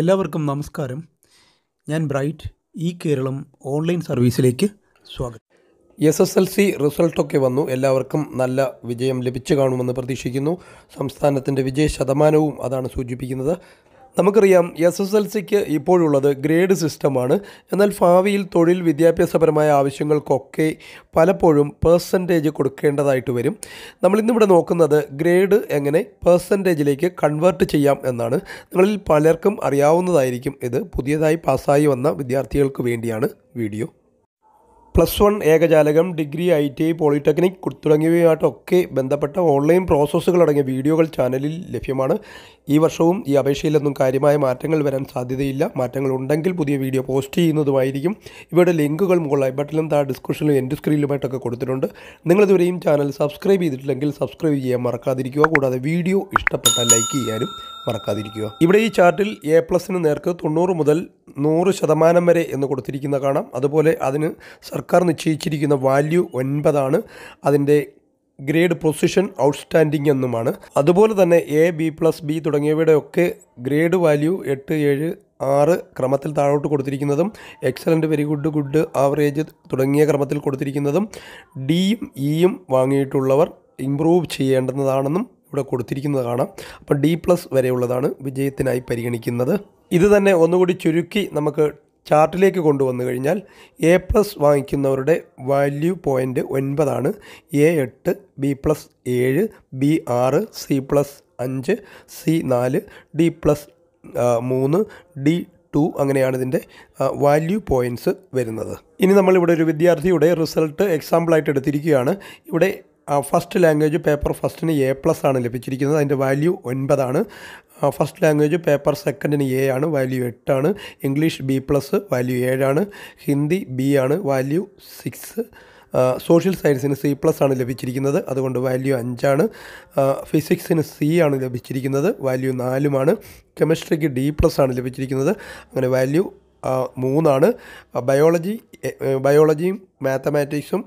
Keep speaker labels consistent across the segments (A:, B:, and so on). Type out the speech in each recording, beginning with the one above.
A: എല്ലാവർക്കും നമസ്കാരം ഞാൻ ബ്രൈറ്റ് ഈ കേരളം ഓൺലൈൻ സർവീസിലേക്ക് സ്വാഗതം എസ് എസ് എൽ സി റിസൾട്ടൊക്കെ വന്നു എല്ലാവർക്കും നല്ല വിജയം ലഭിച്ചു കാണുമെന്ന് പ്രതീക്ഷിക്കുന്നു സംസ്ഥാനത്തിൻ്റെ വിജയ ശതമാനവും അതാണ് സൂചിപ്പിക്കുന്നത് നമുക്കറിയാം എസ് എസ് എൽ സിക്ക് ഇപ്പോഴുള്ളത് ഗ്രേഡ് സിസ്റ്റമാണ് എന്നാൽ ഭാവിയിൽ തൊഴിൽ വിദ്യാഭ്യാസപരമായ ആവശ്യങ്ങൾക്കൊക്കെ പലപ്പോഴും പേഴ്സൻറ്റേജ് കൊടുക്കേണ്ടതായിട്ട് വരും നമ്മൾ നോക്കുന്നത് ഗ്രേഡ് എങ്ങനെ പേഴ്സൻറ്റേജിലേക്ക് കൺവേർട്ട് ചെയ്യാം എന്നാണ് നിങ്ങളിൽ പലർക്കും അറിയാവുന്നതായിരിക്കും ഇത് പുതിയതായി പാസ്സായി വന്ന വിദ്യാർത്ഥികൾക്ക് വേണ്ടിയാണ് വീഡിയോ പ്ലസ് വൺ ഏകജാലകം degree I T I polytechnic തുടങ്ങിയവയുമായിട്ടൊക്കെ ബന്ധപ്പെട്ട ഓൺലൈൻ പ്രോസസ്സുകൾ അടങ്ങിയ വീഡിയോകൾ ചാനലിൽ ലഭ്യമാണ് ഈ വർഷവും ഈ അപേക്ഷയിലൊന്നും കാര്യമായ മാറ്റങ്ങൾ വരാൻ സാധ്യതയില്ല മാറ്റങ്ങൾ ഉണ്ടെങ്കിൽ പുതിയ വീഡിയോ പോസ്റ്റ് ചെയ്യുന്നതുമായിരിക്കും ഇവയുടെ ലിങ്കുകൾ മുകളിൽ ബട്ടിലും ബട്ടണിലും താഴെ ഡിസ്ക്രിപ്ഷനിലും എൻ്റെ സ്ക്രീനിലുമായിട്ടൊക്കെ കൊടുത്തിട്ടുണ്ട് നിങ്ങളിതുവരെയും ചാനൽ സബ്സ്ക്രൈബ് ചെയ്തിട്ടില്ലെങ്കിൽ സബ്സ്ക്രൈബ് ചെയ്യാൻ മറക്കാതിരിക്കുക കൂടാതെ വീഡിയോ ഇഷ്ടപ്പെട്ടാൽ ലൈക്ക് ചെയ്യാനും മറക്കാതിരിക്കുക ഇവിടെ ഈ ചാർട്ടിൽ എ പ്ലസിന് നേർക്ക് തൊണ്ണൂറ് മുതൽ നൂറ് ശതമാനം വരെ എന്ന് കൊടുത്തിരിക്കുന്ന കാണാം അതുപോലെ അതിന് സർക്കാർ നിശ്ചയിച്ചിരിക്കുന്ന വാല്യൂ ഒൻപതാണ് അതിൻ്റെ ഗ്രേഡ് പൊസിഷൻ ഔട്ട്സ്റ്റാൻഡിംഗ് എന്നുമാണ് അതുപോലെ തന്നെ എ ബി പ്ലസ് ബി ഒക്കെ ഗ്രേഡ് വാല്യൂ എട്ട് ഏഴ് ആറ് ക്രമത്തിൽ താഴോട്ട് കൊടുത്തിരിക്കുന്നതും excellent very good good average തുടങ്ങിയ ക്രമത്തിൽ കൊടുത്തിരിക്കുന്നതും ഡിയും ഇയും e വാങ്ങിയിട്ടുള്ളവർ ഇംപ്രൂവ് ചെയ്യേണ്ടുന്നതാണെന്നും ഇവിടെ കൊടുത്തിരിക്കുന്നത് കാണാം അപ്പോൾ ഡി പ്ലസ് വരെയുള്ളതാണ് വിജയത്തിനായി പരിഗണിക്കുന്നത് ഇത് തന്നെ ഒന്നുകൂടി ചുരുക്കി നമുക്ക് ചാർട്ടിലേക്ക് കൊണ്ടുവന്നു കഴിഞ്ഞാൽ എ പ്ലസ് വാങ്ങിക്കുന്നവരുടെ വാല്യൂ പോയിൻ്റ് ഒൻപതാണ് എ എട്ട് ബി പ്ലസ് ഏഴ് ബി ആറ് സി പ്ലസ് അഞ്ച് സി നാല് ഡി പ്ലസ് മൂന്ന് ഡി ടു അങ്ങനെയാണ് ഇതിൻ്റെ വാല്യൂ പോയിൻറ്റ്സ് വരുന്നത് ഇനി നമ്മളിവിടെ ഒരു വിദ്യാർത്ഥിയുടെ റിസൾട്ട് എക്സാമ്പിളായിട്ട് എടുത്തിരിക്കുകയാണ് ഇവിടെ ഫസ്റ്റ് ലാംഗ്വേജ് പേപ്പർ ഫസ്റ്റിന് എ പ്ലസ് ആണ് ലഭിച്ചിരിക്കുന്നത് അതിൻ്റെ വാല്യൂ ഒൻപതാണ് ഫസ്റ്റ് ലാംഗ്വേജ് പേപ്പർ സെക്കൻഡിന് എ ആണ് വാല്യൂ എട്ടാണ് ഇംഗ്ലീഷ് ബി പ്ലസ് വാല്യൂ ഏഴാണ് ഹിന്ദി ബി ആണ് വാല്യൂ സിക്സ് സോഷ്യൽ സയൻസിന് സി പ്ലസ് ആണ് ലഭിച്ചിരിക്കുന്നത് അതുകൊണ്ട് വാല്യൂ അഞ്ചാണ് ഫിസിക്സിന് സി ആണ് ലഭിച്ചിരിക്കുന്നത് വാല്യൂ നാലുമാണ് കെമിസ്ട്രിക്ക് ഡി പ്ലസ് ആണ് ലഭിച്ചിരിക്കുന്നത് അങ്ങനെ വാല്യൂ മൂന്നാണ് ബയോളജി ബയോളജിയും മാത്തമാറ്റിക്സും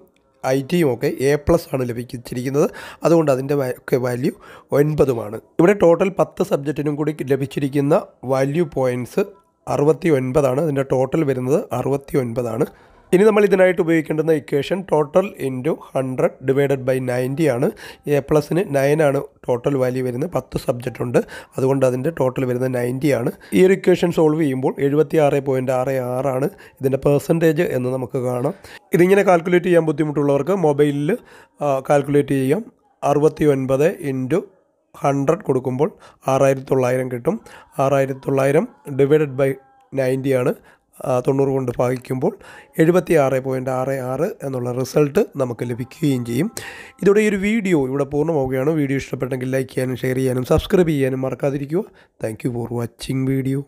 A: ഐ ടിയും ഒക്കെ എ പ്ലസ് ആണ് ലഭിച്ചിരിക്കുന്നത് അതുകൊണ്ട് അതിൻ്റെ ഒക്കെ വാല്യൂ ഒൻപതുമാണ് ഇവിടെ ടോട്ടൽ പത്ത് സബ്ജക്റ്റിനും കൂടി ലഭിച്ചിരിക്കുന്ന വാല്യൂ പോയിൻറ്റ്സ് അറുപത്തി ഒൻപതാണ് അതിൻ്റെ ടോട്ടൽ വരുന്നത് അറുപത്തി ഒൻപതാണ് ഇനി നമ്മൾ ഇതിനായിട്ട് ഉപയോഗിക്കേണ്ടുന്ന equation total into hundred divided by ninety ആണ് എ പ്ലസിന് നയൻ ആണ് ടോട്ടൽ വാല്യൂ വരുന്നത് പത്ത് സബ്ജക്റ്റ് ഉണ്ട് അതുകൊണ്ട് അതിൻ്റെ ടോട്ടൽ വരുന്നത് നയൻറ്റി ആണ് ഈ ഒരു ഇക്വേഷൻ സോൾവ് ചെയ്യുമ്പോൾ എഴുപത്തി ആറ് പോയിൻറ്റ് ആറ് ആറാണ് ഇതിൻ്റെ പെർസെൻറ്റേജ് എന്ന് നമുക്ക് കാണാം ഇതിങ്ങനെ കാൽക്കുലേറ്റ് ചെയ്യാൻ ബുദ്ധിമുട്ടുള്ളവർക്ക് മൊബൈലിൽ കാൽക്കുലേറ്റ് ചെയ്യാം അറുപത്തി ഒൻപത് ഇൻറ്റു ഹൺഡ്രഡ് കൊടുക്കുമ്പോൾ ആറായിരത്തി തൊള്ളായിരം കിട്ടും ആറായിരത്തി തൊള്ളായിരം ഡിവൈഡഡ് ബൈ നയൻറ്റി ആണ് തൊണ്ണൂറ് കൊണ്ട് ഭാഗിക്കുമ്പോൾ എഴുപത്തി ആറ് പോയിൻറ്റ് ആറ് ആറ് എന്നുള്ള റിസൾട്ട് നമുക്ക് ലഭിക്കുകയും ചെയ്യും ഇതോടെ ഈ ഒരു വീഡിയോ ഇവിടെ പൂർണ്ണമാവുകയാണ് വീഡിയോ ഇഷ്ടപ്പെട്ടെങ്കിൽ ലൈക്ക് ചെയ്യാനും ഷെയർ ചെയ്യാനും സബ്സ്ക്രൈബ് ചെയ്യാനും മറക്കാതിരിക്കുക താങ്ക് ഫോർ വാച്ചിങ് വീഡിയോ